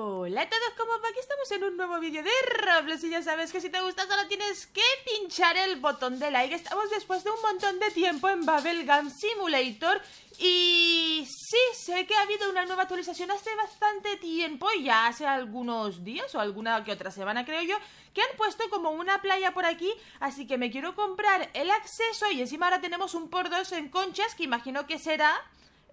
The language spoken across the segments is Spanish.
Hola a todos, ¿cómo va? Aquí estamos en un nuevo vídeo de Roblox y ya sabes que si te gusta solo tienes que pinchar el botón de like Estamos después de un montón de tiempo en Babel Simulator y sí, sé que ha habido una nueva actualización hace bastante tiempo, ya hace algunos días o alguna que otra semana creo yo, que han puesto como una playa por aquí, así que me quiero comprar el acceso y encima ahora tenemos un por dos en conchas que imagino que será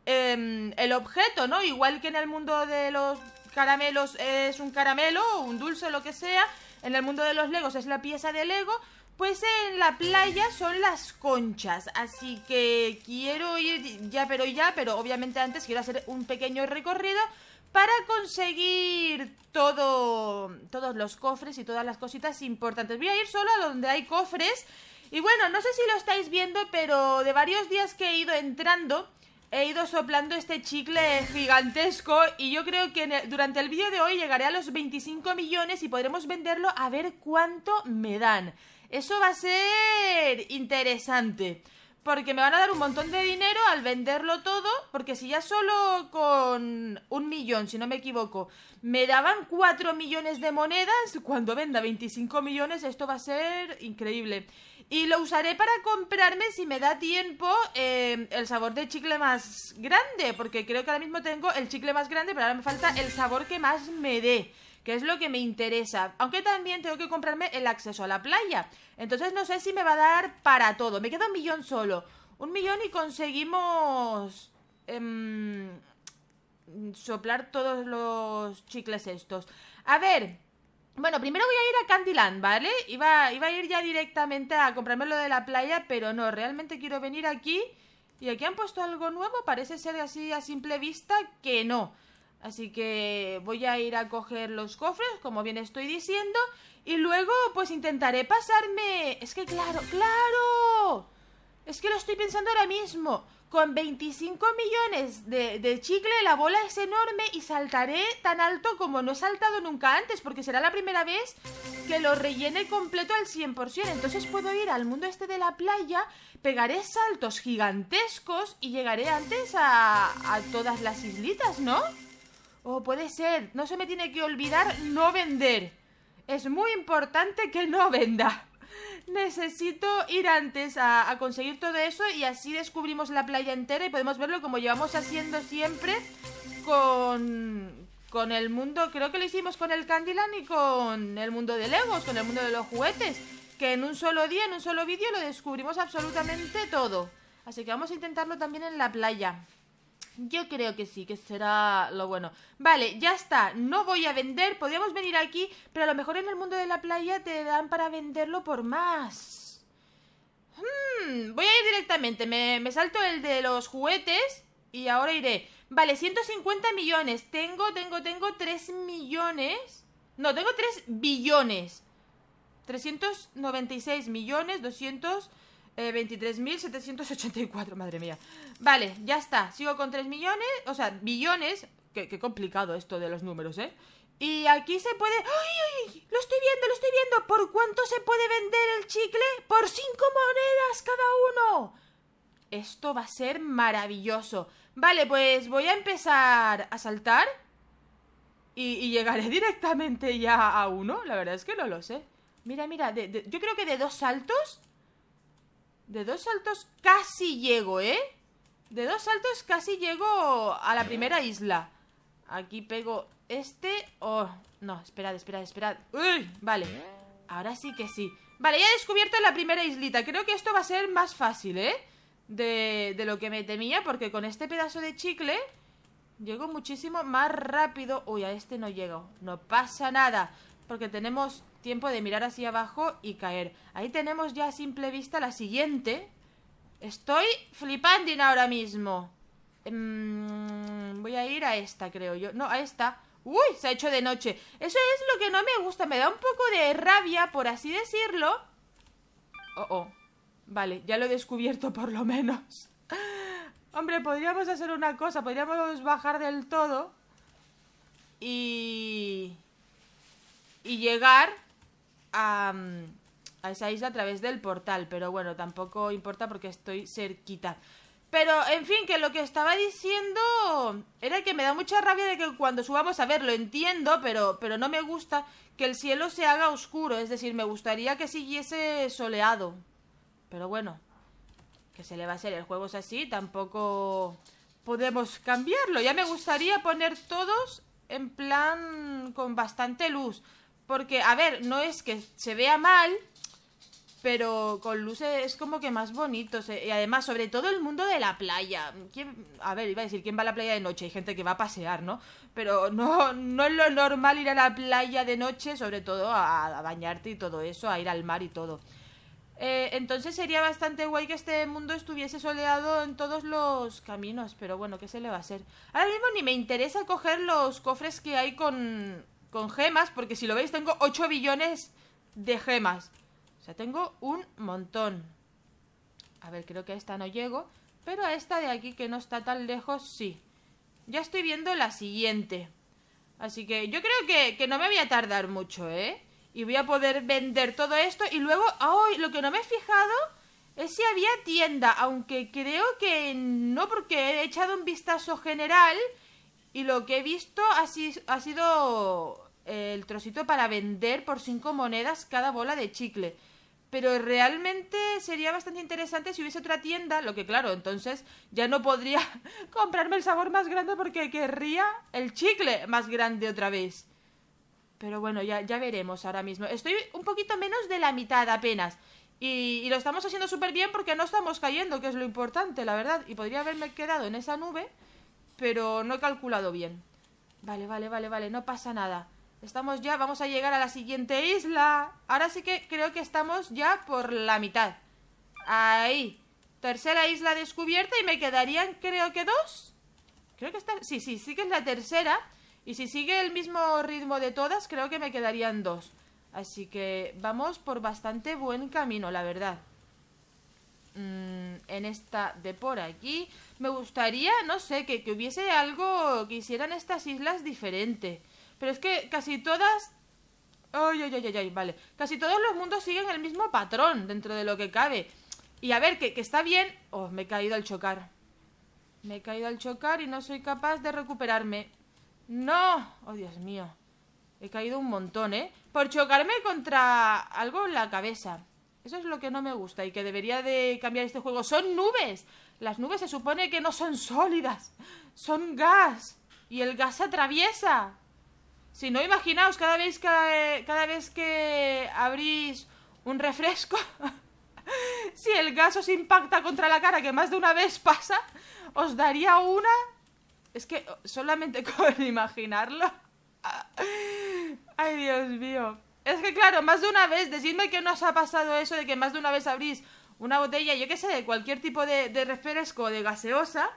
em, el objeto, ¿no? Igual que en el mundo de los caramelos es un caramelo, un dulce, lo que sea. En el mundo de los legos es la pieza de lego. Pues en la playa son las conchas, así que quiero ir ya, pero ya, pero obviamente antes quiero hacer un pequeño recorrido para conseguir todo, todos los cofres y todas las cositas importantes. Voy a ir solo a donde hay cofres y bueno, no sé si lo estáis viendo, pero de varios días que he ido entrando he ido soplando este chicle gigantesco y yo creo que durante el vídeo de hoy llegaré a los 25 millones y podremos venderlo a ver cuánto me dan. Eso va a ser interesante. Porque me van a dar un montón de dinero al venderlo todo. Porque si ya solo con un millón, si no me equivoco, me daban 4 millones de monedas, cuando venda 25 millones esto va a ser increíble. Y lo usaré para comprarme, si me da tiempo, em, el sabor de chicle más grande. Porque creo que ahora mismo tengo el chicle más grande, pero ahora me falta el sabor que más me dé. Que es lo que me interesa. Aunque también tengo que comprarme el acceso a la playa. Entonces no sé si me va a dar para todo. Me queda un millón solo. Un millón y conseguimos... Em, soplar todos los chicles estos. A ver, bueno, primero voy a ir a Candyland, ¿vale? Iba, iba a ir ya directamente a comprarme lo de la playa, pero no, realmente quiero venir aquí. Y aquí han puesto algo nuevo, parece ser así a simple vista que no. Así que voy a ir a coger los cofres, como bien estoy diciendo. Y luego, pues intentaré pasarme... Es que claro, ¡claro! Es que lo estoy pensando ahora mismo. Con 25 millones de, chicle, la bola es enorme y saltaré tan alto como no he saltado nunca antes, porque será la primera vez que lo rellene completo al 100%. Entonces puedo ir al mundo este de la playa, pegaré saltos gigantescos y llegaré antes a, todas las islitas, ¿no? O puede ser, no se me tiene que olvidar no vender. Es muy importante que no venda. Necesito ir antes a, conseguir todo eso y así descubrimos la playa entera y podemos verlo como llevamos haciendo siempre con, con el mundo, creo que lo hicimos con el Candyland y con el mundo de Legos, con el mundo de los juguetes, que en un solo día, en un solo vídeo lo descubrimos absolutamente todo. Así que vamos a intentarlo también en la playa. Yo creo que sí, que será lo bueno. Vale, ya está. No voy a vender. Podríamos venir aquí, pero a lo mejor en el mundo de la playa te dan para venderlo por más. Hmm, voy a ir directamente. Me, me salto el de los juguetes y ahora iré. Vale, 150 millones. Tengo, tengo, tengo 3 millones. No, tengo 3 billones. 396 millones eh, cuatro madre mía. Vale, ya está. Sigo con 3 millones, o sea, billones. Qué, complicado esto de los números, ¿eh? Y aquí se puede... ¡Ay, ay! Lo estoy viendo, lo estoy viendo. ¿Por cuánto se puede vender el chicle? Por 5 monedas cada uno. Esto va a ser maravilloso. Vale, pues voy a empezar a saltar. Y, llegaré directamente ya a uno. La verdad es que no lo sé. Mira, mira, yo creo que de dos saltos... De dos saltos casi llego, ¿eh? De dos saltos casi llego a la primera isla. Aquí pego este o No, esperad, esperad, esperad Uy, vale, ahora sí que sí Vale, ya he descubierto la primera islita Creo que esto va a ser más fácil, ¿eh? De, de lo que me temía Porque con este pedazo de chicle Llego muchísimo más rápido Uy, a este no llego, no pasa nada Porque tenemos tiempo de mirar hacia abajo y caer Ahí tenemos ya a simple vista la siguiente Estoy flipando ahora mismo. Em, voy a ir a esta, creo yo. No, a esta. ¡Uy! Se ha hecho de noche. Eso es lo que no me gusta. Me da un poco de rabia, por así decirlo. Oh, oh. Vale, ya lo he descubierto por lo menos. Hombre, podríamos hacer una cosa. Podríamos bajar del todo. Y... Y llegar a... Mm, a esa isla a través del portal, pero bueno, tampoco importa porque estoy cerquita. Pero, en fin, que lo que estaba diciendo era que me da mucha rabia de que cuando subamos, a verlo, entiendo, pero, pero no me gusta que el cielo se haga oscuro, es decir, me gustaría que siguiese soleado. Pero bueno, que se le va a hacer, el juego es así, tampoco podemos cambiarlo. Ya me gustaría poner todos en plan con bastante luz, porque, a ver, no es que se vea mal, pero con luces es como que más bonito. Eh, y además, sobre todo el mundo de la playa. a ver, iba a decir, ¿quién va a la playa de noche? Hay gente que va a pasear, ¿no? Pero no, no es lo normal ir a la playa de noche, sobre todo a, bañarte y todo eso, a ir al mar y todo. Eh, entonces sería bastante guay que este mundo estuviese soleado en todos los caminos, pero bueno, ¿qué se le va a hacer? Ahora mismo ni me interesa coger los cofres que hay con, con gemas, porque si lo veis tengo 8 billones de gemas. O sea, tengo un montón. A ver, creo que a esta no llego. Pero a esta de aquí, que no está tan lejos, sí. Ya estoy viendo la siguiente. Así que yo creo que, no me voy a tardar mucho, ¿eh? Y voy a poder vender todo esto. Y luego, ¡ay! lo que no me he fijado es si había tienda. Aunque creo que no, porque he echado un vistazo general. Y lo que he visto ha, ha sido el trocito para vender por cinco monedas cada bola de chicle pero realmente sería bastante interesante si hubiese otra tienda, lo que claro, entonces ya no podría comprarme el sabor más grande porque querría el chicle más grande otra vez. Pero bueno, ya, ya veremos ahora mismo. Estoy un poquito menos de la mitad apenas. Y, y lo estamos haciendo súper bien porque no estamos cayendo, que es lo importante, la verdad. Y podría haberme quedado en esa nube, pero no he calculado bien. Vale, vale, vale, vale, no pasa nada. Estamos ya, vamos a llegar a la siguiente isla. Ahora sí que creo que estamos ya por la mitad. Ahí. Tercera isla descubierta y me quedarían creo que dos. Creo que está... Sí, sí, sí que es la tercera. Y si sigue el mismo ritmo de todas, creo que me quedarían dos. Así que vamos por bastante buen camino, la verdad. Mm, en esta de por aquí. Me gustaría, no sé, que, que hubiese algo que hicieran estas islas diferente. Pero es que casi todas... Ay, ay, ay, ay, vale. Casi todos los mundos siguen el mismo patrón dentro de lo que cabe. Y a ver, que, que está bien... Oh, me he caído al chocar. Me he caído al chocar y no soy capaz de recuperarme. ¡No! Oh, Dios mío. He caído un montón, ¿eh? Por chocarme contra algo en la cabeza. Eso es lo que no me gusta y que debería de cambiar este juego. ¡Son nubes! Las nubes se supone que no son sólidas. Son gas. Y el gas atraviesa. Si no, imaginaos, cada vez que, cada vez que abrís un refresco, si el gas os impacta contra la cara, que más de una vez pasa, os daría una... Es que solamente con imaginarlo... Ay, Dios mío. Es que claro, más de una vez, decidme que no os ha pasado eso de que más de una vez abrís una botella, yo qué sé, de cualquier tipo de, de refresco o de gaseosa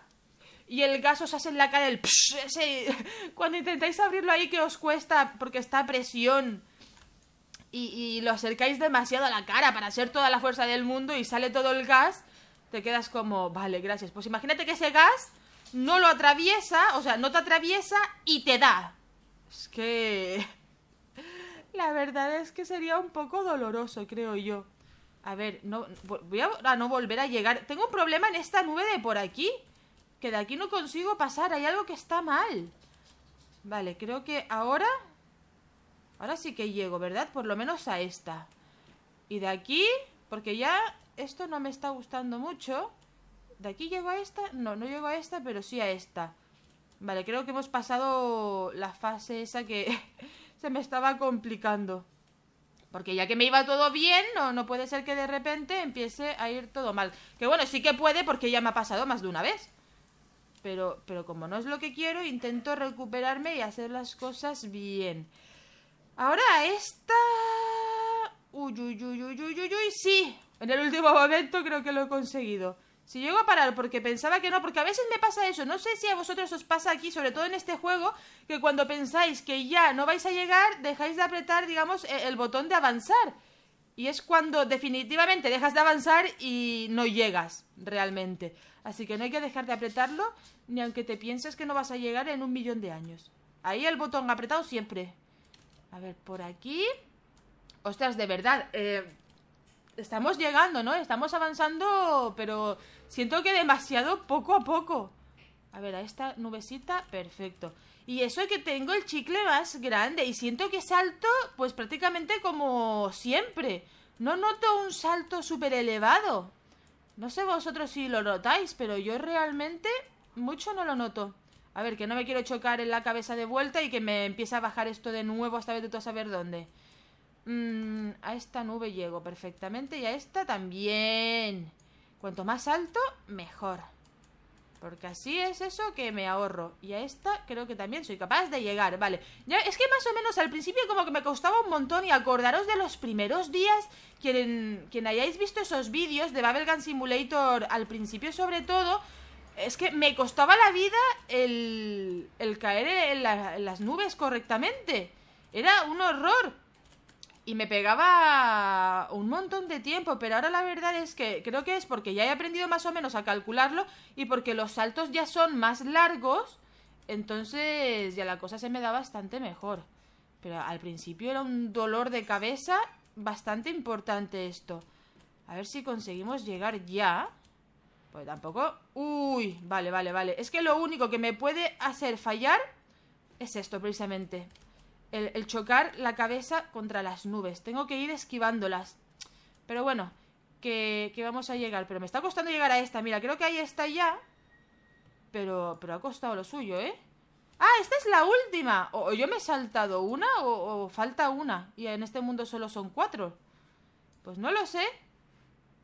y el gas os hace en la cara el cuando intentáis abrirlo ahí que os cuesta porque está a presión y, lo acercáis demasiado a la cara para hacer toda la fuerza del mundo y sale todo el gas, te quedas como, vale, gracias. Pues imagínate que ese gas no lo atraviesa, o sea, no te atraviesa y te da. Es que... La verdad es que sería un poco doloroso, creo yo. A ver, no voy a no volver a llegar. Tengo un problema en esta nube de por aquí. Que de aquí no consigo pasar, hay algo que está mal. Vale, creo que ahora... Ahora sí que llego, ¿verdad? Por lo menos a esta. Y de aquí, porque ya esto no me está gustando mucho. ¿De aquí llego a esta? No, no llego a esta, pero sí a esta. Vale, creo que hemos pasado la fase esa que se me estaba complicando. Porque ya que me iba todo bien, no, no puede ser que de repente empiece a ir todo mal. Que bueno, sí que puede porque ya me ha pasado más de una vez pero, pero como no es lo que quiero, intento recuperarme y hacer las cosas bien. Ahora esta... Uy, uy, uy, uy, uy, uy, uy, sí. En el último momento creo que lo he conseguido. Si llego a parar porque pensaba que no, porque a veces me pasa eso, no sé si a vosotros os pasa aquí, sobre todo en este juego, que cuando pensáis que ya no vais a llegar, dejáis de apretar, digamos, e, el botón de avanzar. Y es cuando definitivamente dejas de avanzar y no llegas realmente. Así que no hay que dejar de apretarlo, ni aunque te pienses que no vas a llegar en un millón de años. Ahí el botón apretado siempre. A ver, por aquí... Ostras, de verdad, eh, estamos llegando, ¿no? Estamos avanzando, pero siento que demasiado poco a poco. A ver, a esta nubecita, perfecto. Y eso es que tengo el chicle más grande y siento que salto pues prácticamente como siempre. No noto un salto súper elevado. No sé vosotros si lo notáis, pero yo realmente mucho no lo noto. A ver, que no me quiero chocar en la cabeza de vuelta y que me empiece a bajar esto de nuevo hasta ver de todo saber dónde. Mm, a esta nube llego perfectamente y a esta también. Cuanto más alto, mejor. Porque así es eso que me ahorro Y a esta creo que también soy capaz de llegar Vale, es que más o menos al principio como que me costaba un montón Y acordaros de los primeros días Quien, quien hayáis visto esos vídeos de Gun Simulator Al principio sobre todo es que me costaba la vida el, caer en las nubes correctamente. Era un horror y me pegaba un montón de tiempo, pero ahora la verdad es que creo que es porque ya he aprendido más o menos a calcularlo y porque los saltos ya son más largos, entonces ya la cosa se me da bastante mejor. Pero al principio era un dolor de cabeza bastante importante esto. A ver si conseguimos llegar ya. Pues tampoco... Uy, vale, vale, vale. Es que lo único que me puede hacer fallar es esto precisamente el, chocar la cabeza contra las nubes. Tengo que ir esquivándolas. Pero bueno, que, vamos a llegar. Pero me está costando llegar a esta. Mira, creo que ahí está ya. Pero, pero ha costado lo suyo, ¿eh? ¡Ah, esta es la última! O, yo me he saltado una o, falta una. Y en este mundo solo son cuatro. Pues no lo sé.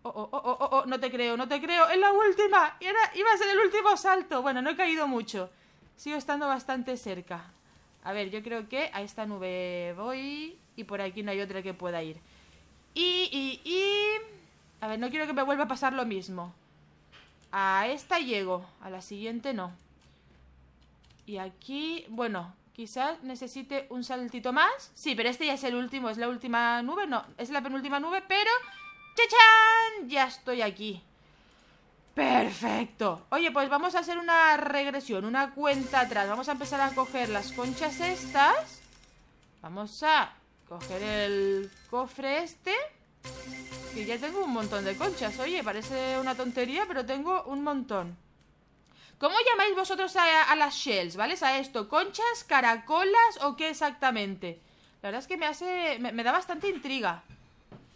Oh, oh, oh, oh, no te creo, no te creo. ¡Es la última! era, iba a ser el último salto. Bueno, no he caído mucho. Sigo estando bastante cerca. A ver, yo creo que a esta nube voy y por aquí no hay otra que pueda ir. Y, y, y... A ver, no quiero que me vuelva a pasar lo mismo. A esta llego, a la siguiente no. Y aquí, bueno, quizás necesite un saltito más. Sí, pero este ya es el último, es la última nube, no, es la penúltima nube, pero... ¡Chachán! Ya estoy aquí. Perfecto. Oye, pues vamos a hacer una regresión, una cuenta atrás. Vamos a empezar a coger las conchas estas. Vamos a coger el cofre este. Que ya tengo un montón de conchas. Oye, parece una tontería, pero tengo un montón. ¿Cómo llamáis vosotros a, las shells, ¿vale? A esto, conchas, caracolas o qué exactamente. La verdad es que me hace... me, da bastante intriga.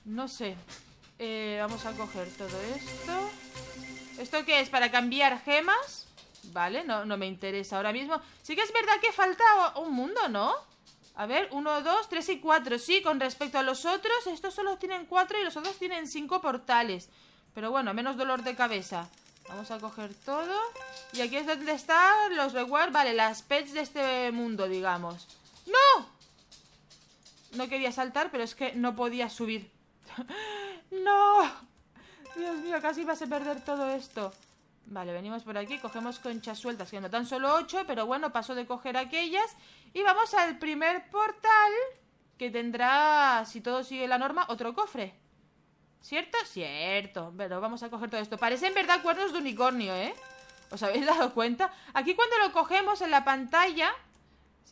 No sé. Eh, vamos a coger todo esto. ¿Esto qué es? ¿Para cambiar gemas? Vale, no, no me interesa ahora mismo. Sí que es verdad que falta un mundo, ¿no? A ver, uno, dos, tres y cuatro. Sí, con respecto a los otros, estos solo tienen cuatro y los otros tienen cinco portales. Pero bueno, menos dolor de cabeza. Vamos a coger todo. Y aquí es donde están los rewards. Vale, las pets de este mundo, digamos. ¡No! No quería saltar, pero es que no podía subir. ¡No! casi vas a perder todo esto. Vale, venimos por aquí, cogemos conchas sueltas, que no tan solo 8, pero bueno, paso de coger aquellas. Y vamos al primer portal, que tendrá, si todo sigue la norma, otro cofre. ¿Cierto? Cierto, pero vamos a coger todo esto. Parecen, verdad, cuernos de unicornio, ¿eh? ¿Os habéis dado cuenta? Aquí cuando lo cogemos en la pantalla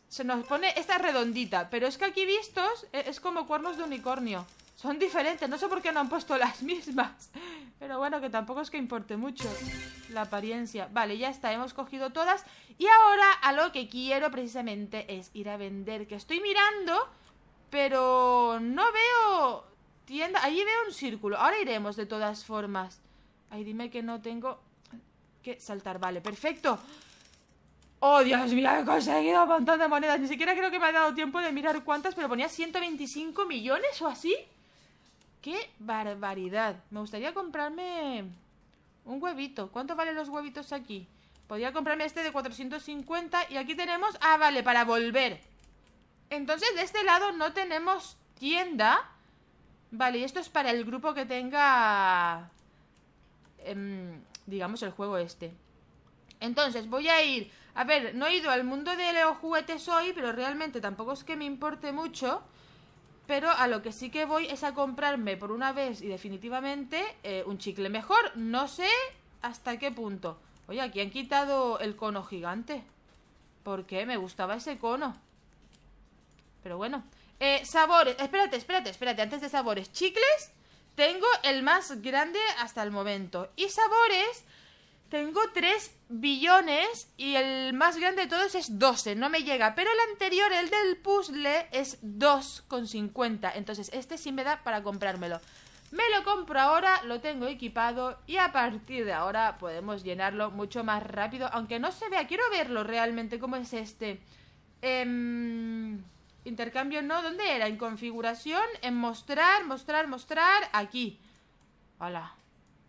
se nos pone esta redondita, pero es que aquí vistos eh, es como cuernos de unicornio. Son diferentes, no sé por qué no han puesto las mismas Pero bueno, que tampoco es que importe mucho La apariencia Vale, ya está, hemos cogido todas Y ahora a lo que quiero precisamente es ir a vender Que estoy mirando Pero no veo tienda ahí veo un círculo Ahora iremos de todas formas Ay, dime que no tengo que saltar Vale, perfecto ¡Oh, Dios mío! He conseguido un montón de monedas Ni siquiera creo que me ha dado tiempo de mirar cuántas Pero ponía 125 millones o así ¡Qué barbaridad! Me gustaría comprarme un huevito. ¿Cuánto valen los huevitos aquí? Podría comprarme este de 450 y aquí tenemos... Ah, vale, para volver. Entonces de este lado no tenemos tienda. Vale, y esto es para el grupo que tenga... Em, digamos el juego este. Entonces voy a ir... A ver, no he ido al mundo de los juguetes hoy, pero realmente tampoco es que me importe mucho pero a lo que sí que voy es a comprarme por una vez y definitivamente eh, un chicle mejor. No sé hasta qué punto. Oye, aquí han quitado el cono gigante. Porque Me gustaba ese cono. Pero bueno. Eh, sabores. Espérate, espérate, espérate. Antes de sabores. Chicles. Tengo el más grande hasta el momento. Y sabores. Tengo tres billones y el más grande de todos es 12, no me llega. Pero el anterior, el del puzzle, es 2,50. Entonces este sí me da para comprármelo. Me lo compro ahora, lo tengo equipado y a partir de ahora podemos llenarlo mucho más rápido. Aunque no se vea, quiero verlo realmente cómo es este. Em, intercambio no, ¿dónde era? En configuración, en mostrar, mostrar, mostrar, aquí. Hola.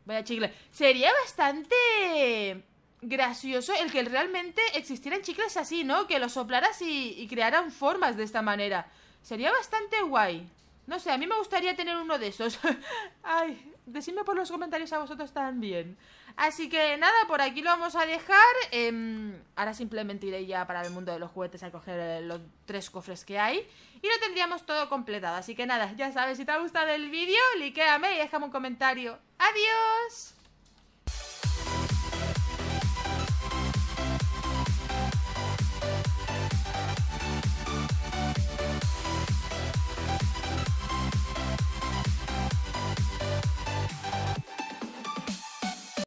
Vaya chicle. Sería bastante gracioso el que realmente existieran chicles así, ¿no? Que los soplaras y, crearan formas de esta manera. Sería bastante guay. No sé, a mí me gustaría tener uno de esos. Ay, decidme por los comentarios a vosotros también. Así que nada, por aquí lo vamos a dejar. Em, ahora simplemente iré ya para el mundo de los juguetes a coger eh, los tres cofres que hay. Y lo tendríamos todo completado. Así que nada, ya sabes, si te ha gustado el vídeo, likéame y déjame un comentario. ¡Adiós!